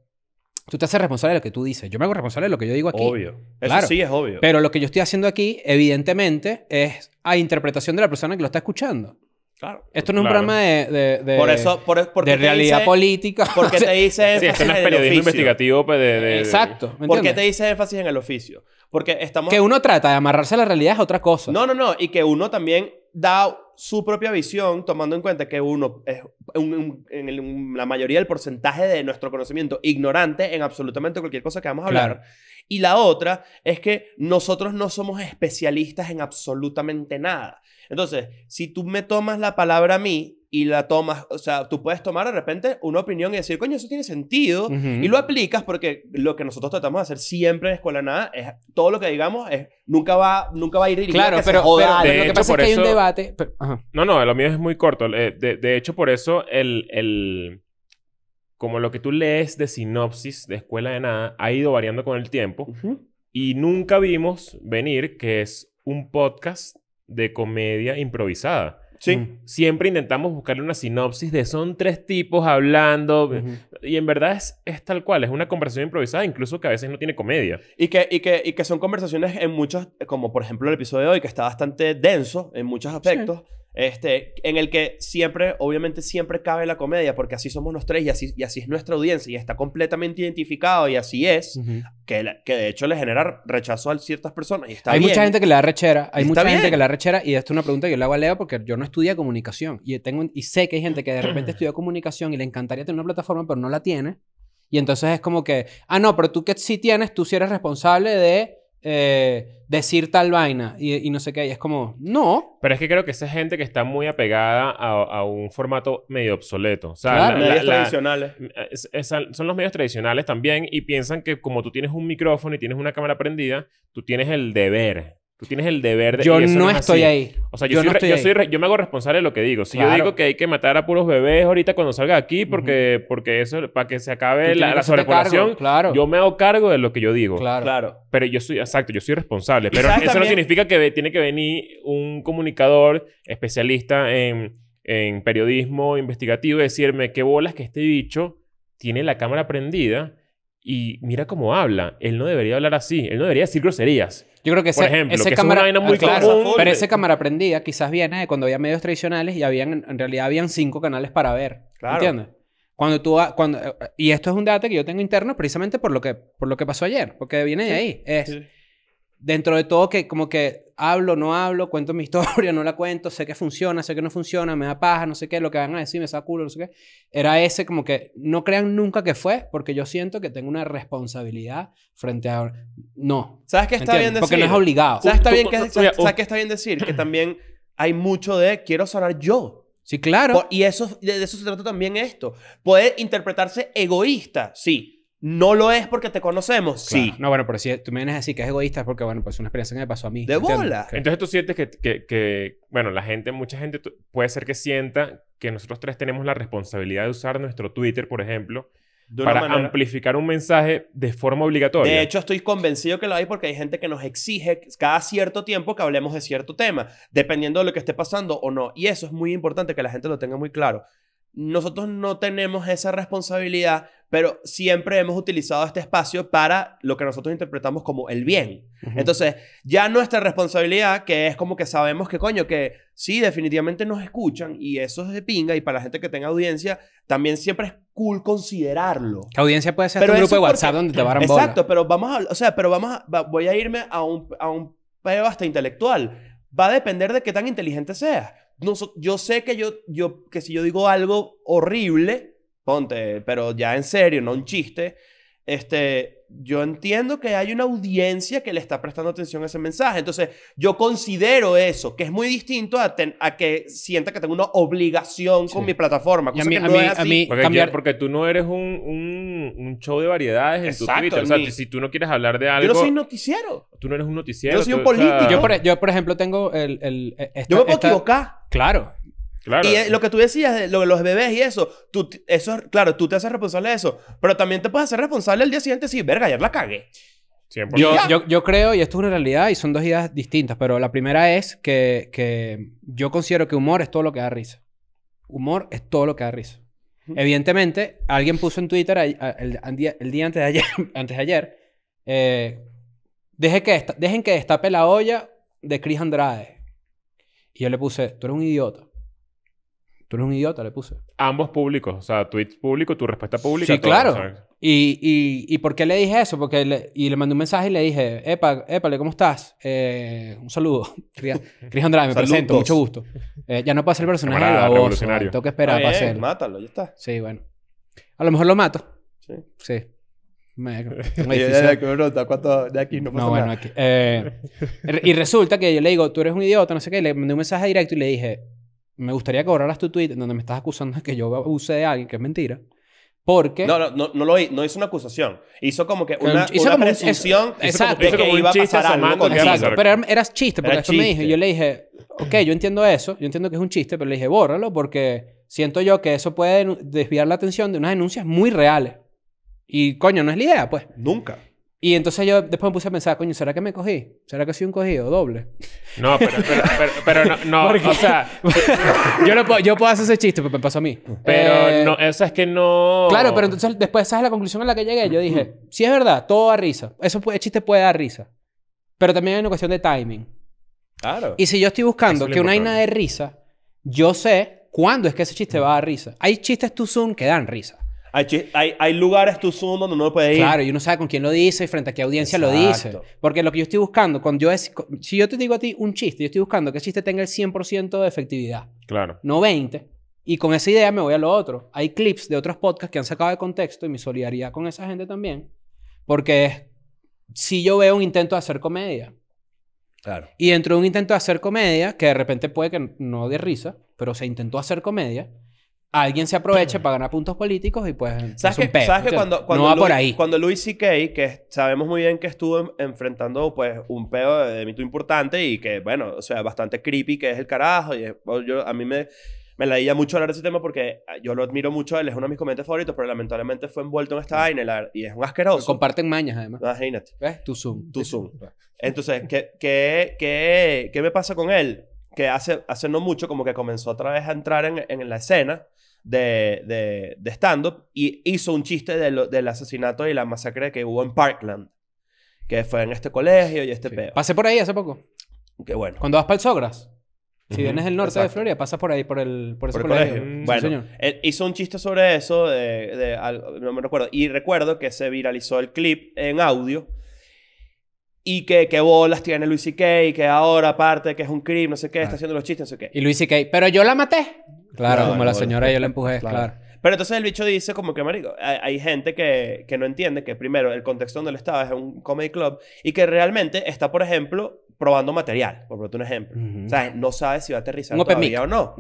tú te haces responsable de lo que tú dices. Yo me hago responsable de lo que yo digo aquí. Obvio. Eso sí es obvio. Pero lo que yo estoy haciendo aquí, evidentemente, es a interpretación de la persona que lo está escuchando. Claro. Esto no es un programa de, realidad política. Porque te dice énfasis es en el investigativo pues, Exacto. ¿Por qué te dice énfasis en el oficio? Porque estamos... Que uno trata de amarrarse a la realidad es otra cosa. No, no, no. Y que uno también da su propia visión tomando en cuenta que uno es la mayoría del porcentaje de nuestro conocimiento ignorante en absolutamente cualquier cosa que vamos a hablar. Y la otra es que nosotros no somos especialistas en absolutamente nada. Entonces, si tú me tomas la palabra a mí y la tomas, o sea, tú puedes tomar de repente una opinión y decir, coño, eso tiene sentido, y lo aplicas porque lo que nosotros tratamos de hacer siempre en Escuela Nada es todo lo que digamos es, nunca, va, nunca va a ir Claro, a pero, pero, lo que pasa es que hay un debate. No, no, lo mío es muy corto. Eh, de, hecho, por eso el, el como lo que tú lees de sinopsis de Escuela de Nada ha ido variando con el tiempo y nunca vimos venir que es un podcast de comedia improvisada. Mm. Siempre intentamos buscarle una sinopsis de son tres tipos hablando. Eh, y en verdad es, tal cual, es una conversación improvisada, incluso que a veces no tiene comedia. Y que, y que, son conversaciones en muchos, como por ejemplo el episodio de hoy, que está bastante denso en muchos aspectos. Este, en el que siempre, obviamente siempre cabe la comedia, porque así somos los tres y así, y así es nuestra audiencia y está completamente identificado y así es, que, que de hecho le genera rechazo a ciertas personas. Y está hay mucha gente que le da rechera, hay mucha gente que le da rechera y esto es una pregunta que yo la hago a Leo porque yo no estudié comunicación y, tengo, y sé que hay gente que de repente estudia comunicación y le encantaría tener una plataforma pero no la tiene. Y entonces es como que, ah, no, pero tú que sí tienes, tú sí eres responsable de eh, decir tal vaina y, no sé qué. Y es como, no. Pero es que creo que esa gente que está muy apegada a, un formato medio obsoleto. O sea, medios tradicionales. son los medios tradicionales también y piensan que como tú tienes un micrófono y tienes una cámara prendida, tú tienes el deber tienes el deber de... Yo no, estoy ahí. O sea, yo, me hago responsable de lo que digo. Si yo digo que hay que matar a puros bebés ahorita cuando salga aquí porque, porque eso, para que se acabe la, la sobrepoblación, claro. yo me hago cargo de lo que yo digo. Claro. claro. Pero yo soy, exacto, yo soy responsable. Pero eso no significa que tiene que venir un comunicador especialista en, en periodismo investigativo y decirme qué bolas que este bicho tiene la cámara prendida y mira cómo habla. Él no debería hablar así. Él no debería decir groserías. Yo creo que ese, cámara, es muy Pero ese cámara prendida quizás viene de cuando había medios tradicionales y habían, en realidad habían cinco canales para ver. Claro. ¿Entiendes? Cuando tú... Cuando, y esto es un debate que yo tengo interno precisamente por lo que, por lo que pasó ayer, porque viene de ahí. Es, dentro de todo que como que hablo, no hablo, cuento mi historia, no la cuento, sé que funciona, sé que no funciona, me da paja, no sé qué, lo que van a decir, me saca culo, no sé qué. Era ese como que no crean nunca que fue, porque yo siento que tengo una responsabilidad frente a... No. ¿Sabes qué está bien decir? Porque no es obligado. ¿Sabes, está bien que, oh. ¿sabes, qué está bien decir? Que también hay mucho de quiero hablar yo. Sí, claro. y eso, de, de eso se trata también esto. Puede interpretarse egoísta, sí. No lo es porque te conocemos. Sí. No, bueno, pero si tú me vienes así que es egoísta porque, bueno, pues es una experiencia que me pasó a mí. De bola. Entonces tú sientes que, bueno, la gente, mucha gente puede ser que sienta que nosotros tres tenemos la responsabilidad de usar nuestro Twitter, por ejemplo, para amplificar un mensaje de forma obligatoria. De hecho, estoy convencido que lo hay porque hay gente que nos exige cada cierto tiempo que hablemos de cierto tema, dependiendo de lo que esté pasando o no. Y eso es muy importante que la gente lo tenga muy claro nosotros no tenemos esa responsabilidad, pero siempre hemos utilizado este espacio para lo que nosotros interpretamos como el bien. Entonces, ya nuestra responsabilidad, que es como que sabemos que coño, que sí, definitivamente nos escuchan y eso es de pinga y para la gente que tenga audiencia, también siempre es cool considerarlo. La audiencia puede ser pero un grupo de WhatsApp donde te van a Exacto, pero vamos a, o sea, pero vamos voy a irme a un, a un hasta intelectual. Va a depender de qué tan inteligente seas no yo sé que yo, yo, que si yo digo algo horrible, ponte, pero ya en serio, no un chiste, este, yo entiendo que hay una audiencia que le está prestando atención a ese mensaje. Entonces, yo considero eso, que es muy distinto a, a que sienta que tengo una obligación con mi plataforma. a mí, porque, cambiar... porque, tú no eres un, show de variedades en tu Twitter. O sea, si tú no quieres hablar de algo... Yo no soy noticiero. Tú no eres un noticiero. Yo soy un político. yo, por, ejemplo, tengo el... E, yo me puedo equivocar. Claro. Y lo que tú decías de los bebés y eso, tú, eso, claro, tú te haces responsable de eso, pero también te puedes hacer responsable el día siguiente si, verga, ayer la cagué. Yo, creo, y esto es una realidad, y son dos ideas distintas, pero la primera es que, yo considero que humor es todo lo que da risa. Humor es todo lo que da risa. Evidentemente, alguien puso en Twitter el, día, antes de ayer, antes de ayer eh, deje que dejen que destape la olla de Chris Andrade. Y yo le puse, tú eres un idiota. Tú eres un idiota, le puse. Ambos públicos, o sea, tweets público, tu respuesta pública. Sí, claro. Y, y, y por qué le dije eso? Porque le, y le mandé un mensaje y le dije, epa, épale, ¿cómo estás? Eh, un saludo. Cris Andrade, me presento, mucho gusto. Eh, ya no puedo ser personaje de baboso, Tengo que esperar para hacerlo. Mátalo, ya está. Sí, bueno. A lo mejor lo mato. Sí. Sí. Me, ¿cuánto de aquí no no, bueno, Aquí, eh, y resulta que yo le digo, tú eres un idiota, no sé qué. le mandé un mensaje directo y le dije, me gustaría que borraras tu tweet donde me estás acusando de que yo abuse de alguien, que es mentira. Porque... No, no, no, lo, no hizo una acusación. Hizo como que una, hizo una presunción exacto, que, iba a pasar algo. Exacto, pero era, chiste, porque yo le dije, ok, yo entiendo eso, yo entiendo que es un chiste, pero le dije, bórralo porque siento yo que eso puede desviar la atención de unas denuncias muy reales. Y coño, no es la idea, pues. Nunca. Y entonces yo después me puse a pensar, coño, ¿será que me cogí? ¿Será que soy un cogido doble? No, pero, pero, no, no o sea, yo, no puedo, yo puedo hacer ese chiste, pero me pasó a mí. Pero eh, no, eso es que no... Claro, pero entonces después, esa es la conclusión a la que llegué? Yo dije, si es verdad, todo da risa. Eso, chiste puede dar risa. Pero también hay una cuestión de timing. Claro. Y si yo estoy buscando que una nada de risa, yo sé cuándo es que ese chiste va a dar risa. Hay chistes too Zoom que dan risa. Hay, lugares tú Zoom donde no puede ir. Claro, y uno sabe con quién lo dice y frente a qué audiencia lo dice. Porque lo que yo estoy buscando, cuando yo es, si yo te digo a ti un chiste, yo estoy buscando que el chiste tenga el 100% de efectividad. Claro. No 20. Y con esa idea me voy a lo otro. Hay clips de otros podcasts que han sacado de contexto y mi solidaridad con esa gente también. Porque si yo veo un intento de hacer comedia. Claro. Y dentro de un intento de hacer comedia, que de repente puede que no dé risa, pero se intentó hacer comedia, alguien se aproveche para ganar puntos políticos y pues. ¿Sabes es que, un cuando, no va por ahí. Cuando Louis C.K., que sabemos muy bien que estuvo enfrentando pues un pedo de, mito importante y que, bueno, o sea, bastante creepy, que es el carajo. Y oh, yo, a mí me. Me la mucho hablar de ese tema porque ah, yo lo admiro mucho, él es uno de mis comentarios favoritos, pero lamentablemente fue envuelto en esta vaina y es un asqueroso. comparten mañas, además. Imagínate. ¿Ves? Tu Zoom. Tu Zoom. Entonces, ¿qué, qué, qué, qué me pasa con él? Que hace, hace no mucho como que comenzó otra vez a entrar en, en la escena de, de, de stand-up y hizo un chiste del asesinato y la masacre que hubo en Parkland, que fue en este colegio y este sí. Pasé por ahí hace poco. Que bueno. Cuando vas para el Sogras. Si vienes del norte de Florida, pasas por ahí, por, el, por ese colegio. bueno, hizo un chiste sobre eso, de, no me recuerdo. Y recuerdo que se viralizó el clip en audio. Y que, que bolas tiene Luis C.K. Y que ahora, aparte, que es un crimen, no sé qué, está haciendo los chistes, no sé qué. Y Luis Kay Pero yo la maté. Claro, como la señora yo la empujé, claro. Pero entonces el bicho dice como que, marico, hay, gente que, que, no entiende que primero el contexto donde él estaba es un comedy club y que realmente está, por ejemplo, probando material, por ponerte un ejemplo. No sabes si va a aterrizar todavía o no.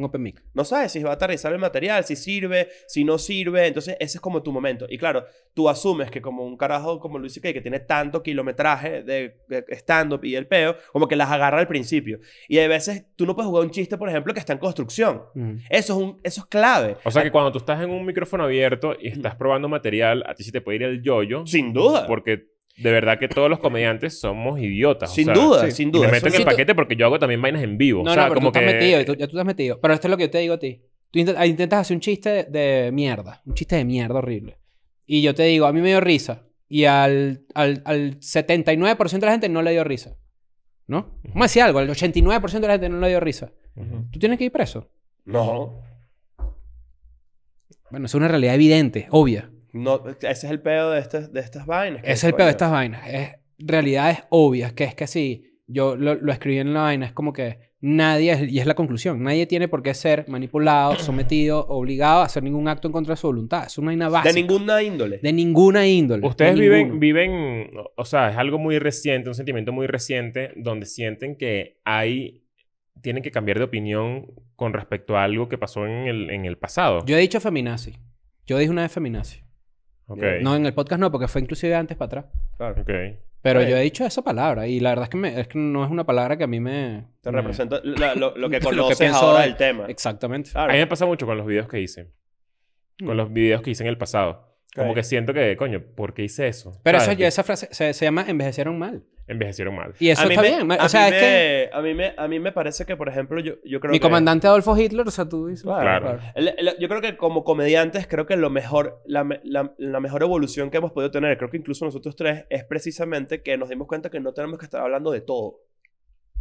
No sabes si va a aterrizar el material, si sirve, si no sirve. Entonces, ese es como tu momento. Y claro, tú asumes que como un carajo como Luis C.K. que tiene tanto kilometraje de, stand-up y el peo, como que las agarra al principio. Y hay veces tú no puedes jugar un chiste, por ejemplo, que está en construcción. eso, es un, eso es clave. O sea, que ah. cuando tú estás en un micrófono abierto y estás probando material, a ti sí te puede ir el yoyo. -yo, Sin duda. Porque de verdad que todos los comediantes somos idiotas. Sin duda, sin duda. Me meto en el paquete porque yo hago también vainas en vivo. No, pero tú metido, Pero esto es lo que yo te digo a ti. Tú intentas hacer un chiste de mierda. Un chiste de mierda horrible. Y yo te digo, a mí me dio risa. Y al, al, al 79% de la gente no le dio risa. ¿No? Vamos a algo, al 89% de la gente no le dio risa. ¿Tú tienes que ir preso? No. Bueno, es una realidad evidente, obvia. No, ese es el pedo de, de estas vainas. es el pedo de estas vainas. Es realidades obvias, que es que si yo lo, lo escribí en la vaina, es como que nadie, y es la conclusión, nadie tiene por qué ser manipulado, sometido, obligado a hacer ningún acto en contra de su voluntad. Es una vaina básica. De ninguna índole. De ninguna índole. Ustedes viven, viven, o sea, es algo muy reciente, un sentimiento muy reciente, donde sienten que hay tienen que cambiar de opinión con respecto a algo que pasó en el, en el pasado. Yo he dicho feminazi. Yo dije una vez feminazi. Eh, no, en el podcast no, porque fue inclusive antes para atrás. Claro. Pero yo he dicho esa palabra y la verdad es que, no es una palabra que a mí me... Te representa lo, que conoces ahora del tema. Exactamente. A mí me pasa mucho con los videos que hice. Con mm. los videos que hice en el pasado. Como que siento que, coño, ¿por qué hice eso? Pero esa, esa frase se, se, llama envejecieron mal envejecieron mal. Y eso está bien. que... A mí, me, a mí me parece que, por ejemplo, yo, yo creo Mi Y comandante Adolfo Hitler, o sea, tú dices... Claro. yo creo que como comediantes, creo que lo mejor... la, mejor evolución que hemos podido tener, creo que incluso nosotros tres, es precisamente que nos dimos cuenta que no tenemos que estar hablando de todo.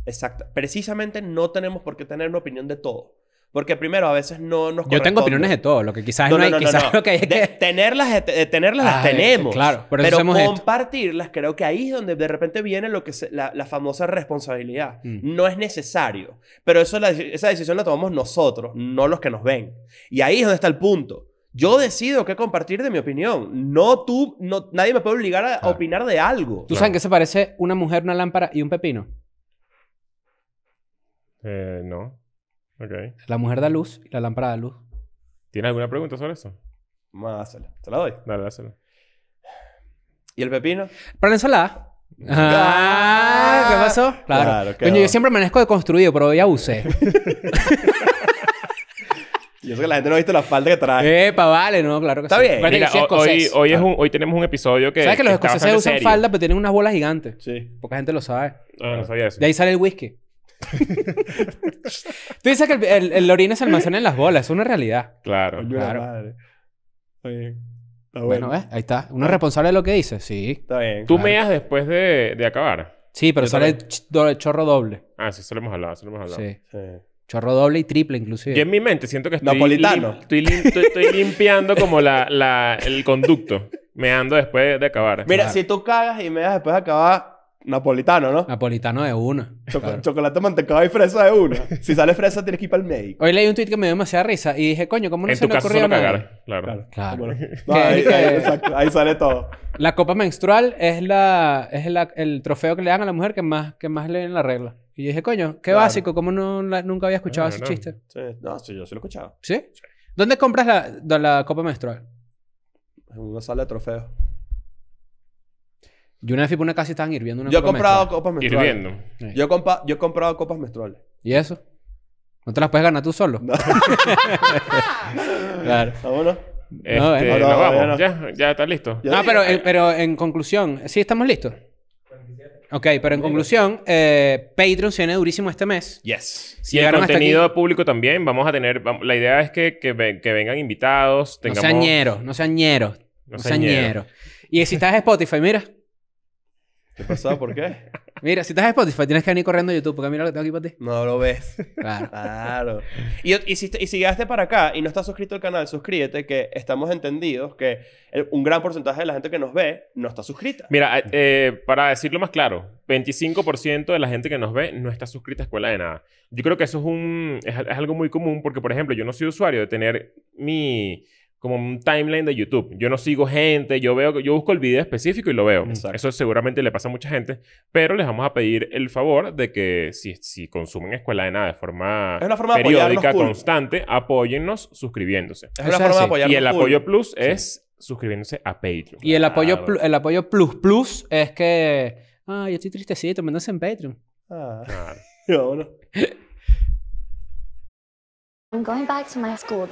Exacto. Precisamente no tenemos por qué tener una opinión de todo. Porque primero, a veces no nos Yo tengo opiniones de todo, lo que quizás no, hay, quizás lo que hay que... tenerlas, tenerlas las ah, tenemos. Claro, eso pero compartirlas creo que ahí es donde de repente viene lo que la, famosa responsabilidad. Mm. No es necesario, pero eso esa decisión la tomamos nosotros, no los que nos ven. Y ahí es donde está el punto. Yo decido qué compartir de mi opinión. No tú, no, nadie me puede obligar a opinar de algo. ¿Tú sabes qué se parece una mujer, una lámpara y un pepino? Eh, no. La mujer da luz y la lámpara da luz. ¿Tienes alguna pregunta sobre eso? Más, te la doy. Dale, dásela. ¿Y el pepino? Para la ensalada. Ah, ¿Qué pasó? Claro. Coño, yo siempre amanezco construido, pero hoy abusé. yo sé que la gente no ha visto la falda que trae. para vale, no, claro que Está bien. hoy, hoy, es un, hoy tenemos un episodio que. ¿Sabes que los escoceses usan falda, pero tienen unas bolas gigantes? Sí. Poca gente lo sabe. Ah, no sabía eso. De ahí sale el whisky. Tú dices que el, el, es almacén almacena en las bolas, es una realidad. Claro, claro. está bueno. bueno eh, ahí está. ¿Uno es responsable de lo que dice? Sí. Está bien. ¿Tú meas después de, acabar? Sí, pero sale chorro doble. Ah, sí, eso lo hemos hablado, Chorro doble y triple, inclusive. Yo en mi mente siento que estoy... estoy, estoy, limpiando como la, el conducto. Me ando después de acabar. Mira, si tú cagas y meas después de acabar, Napolitano, ¿no? Napolitano de una. Chocolate, mantecado y fresa de una. Si sale fresa, tienes que ir para el médico. Hoy leí un tweet que me dio demasiada risa y dije, coño, ¿cómo no se me ocurrió nada? claro. Claro. claro. ahí, ahí, sale todo. La copa menstrual es, la, es la, el trofeo que le dan a la mujer que más, que más leen la regla. Y dije, coño, qué básico, ¿cómo no, nunca había escuchado ese chiste? Sí, no, sí, yo sí lo he escuchado. ¿Sí? ¿Dónde compras la, la copa menstrual? En una sala de yo una vez fui una casa y hirviendo una Yo he comprado copas menstruales. Hirviendo. Yo, he comprado copas menstruales. ¿Y eso? ¿No te las puedes ganar tú solo? claro. Vámonos. Este, no, Ya, ya está listo. No, pero, pero en conclusión, ¿sí estamos listos? Ok, pero en conclusión, eh, Patreon se viene durísimo este mes. Yes. Si y el contenido público también, vamos a tener. la idea es que, que, vengan invitados, No sean ñeros, no sean ñeros. No, sean ñeros. Y si estás en Spotify, mira, ¿Qué pasó? ¿Por qué? Mira, si estás en Spotify, tienes que venir corriendo a YouTube, porque mira lo que tengo aquí para ti. No lo ves. Claro. Y, si, llegaste para acá y no estás suscrito al canal, suscríbete, que estamos entendidos que un gran porcentaje de la gente que nos ve no está suscrita. Mira, eh, eh, para decirlo más claro, 25% de la gente que nos ve no está suscrita a Escuela de Nada. Yo creo que eso es, un, es algo muy común, porque, por ejemplo, yo no soy usuario de tener mi como un timeline de YouTube. Yo no sigo gente, yo veo, yo busco el video específico y lo veo. Eso seguramente le pasa a mucha gente, pero les vamos a pedir el favor de que si, si consumen Escuela de Nada de forma, periódica, constante, apóyennos suscribiéndose. Es una forma de apoyarnos. Y el apoyo plus es suscribiéndose a Patreon. Y el apoyo, plus, el apoyo plus plus es que, ah, yo estoy tristecito, menos en Patreon. Ah, claro. I'm going back to my school